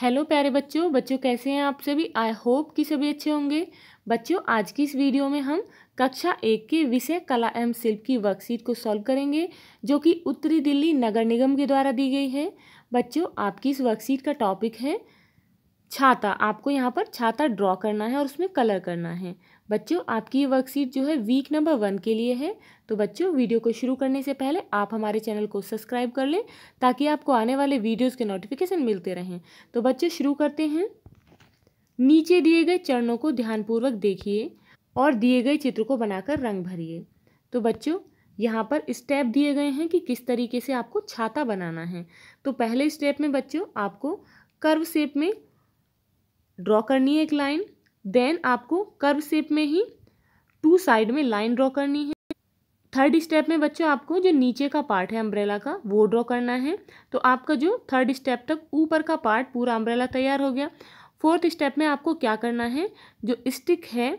hello प्यारे बच्चों बच्चों कैसे हैं आप सभी आई होप कि सभी अच्छे होंगे बच्चों आज की इस वीडियो में हम कक्षा एक के विषय कला एवं शिल्प की वर्कशीट को सॉल्व करेंगे जो कि उत्तरी दिल्ली नगर निगम के द्वारा दी गई है बच्चों आपकी इस वर्कशीट का टॉपिक है छाता आपको यहाँ पर छाता ड्रॉ करना है और उसमें कलर करना है बच्चों आपकी ये वर्कशीट जो है वीक नंबर वन के लिए है तो बच्चों वीडियो को शुरू करने से पहले आप हमारे चैनल को सब्सक्राइब कर लें ताकि आपको आने वाले वीडियोज़ के नोटिफिकेशन मिलते रहें तो बच्चों शुरू करते हैं नीचे दिए गए चरणों को ध्यानपूर्वक देखिए और दिए गए चित्र को बनाकर रंग भरिए तो बच्चों यहाँ पर स्टेप दिए गए हैं कि किस तरीके से आपको छाता बनाना है तो पहले स्टेप में बच्चों आपको कर्व शेप में ड्रॉ करनी है एक लाइन देन आपको कर्व शेप में ही टू साइड में लाइन ड्रॉ करनी है थर्ड स्टेप में बच्चों आपको जो नीचे का पार्ट है अम्ब्रेला का वो ड्रॉ करना है तो आपका जो थर्ड स्टेप तक ऊपर का पार्ट पूरा अम्ब्रेला तैयार हो गया फोर्थ स्टेप में आपको क्या करना है जो स्टिक है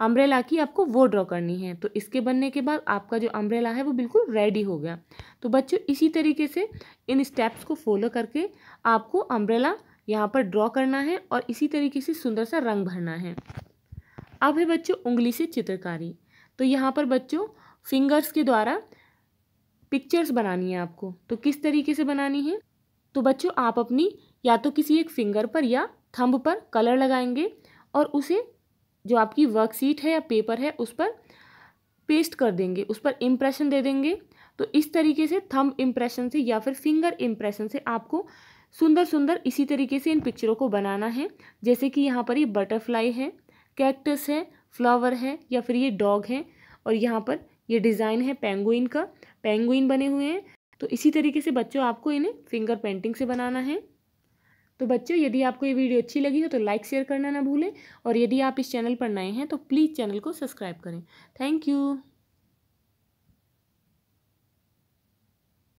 अम्ब्रेला की आपको वो ड्रॉ करनी है तो इसके बनने के बाद आपका जो अम्ब्रेला है वो बिल्कुल रेडी हो गया तो बच्चों इसी तरीके से इन स्टेप्स को फॉलो करके आपको अम्ब्रेला यहाँ पर ड्रॉ करना है और इसी तरीके से सुंदर सा रंग भरना है अब है बच्चों उंगली से चित्रकारी तो यहाँ पर बच्चों फिंगर्स के द्वारा पिक्चर्स बनानी है आपको तो किस तरीके से बनानी है तो बच्चों आप अपनी या तो किसी एक फिंगर पर या थंब पर कलर लगाएंगे और उसे जो आपकी वर्कशीट है या पेपर है उस पर पेस्ट कर देंगे उस पर इम्प्रेशन दे देंगे तो इस तरीके से थंब इम्प्रेशन से या फिर फिंगर इम्प्रेशन से आपको सुंदर सुंदर इसी तरीके से इन पिक्चरों को बनाना है जैसे कि यहाँ पर ये बटरफ्लाई है कैक्टस है फ्लावर है या फिर ये डॉग है और यहाँ पर ये डिज़ाइन है पेंगुइन का पेंगुइन बने हुए हैं तो इसी तरीके से बच्चों आपको इन्हें फिंगर पेंटिंग से बनाना है तो बच्चों यदि आपको ये वीडियो अच्छी लगी हो तो लाइक शेयर करना ना भूलें और यदि आप इस चैनल पर नए हैं तो प्लीज़ चैनल को सब्सक्राइब करें थैंक यू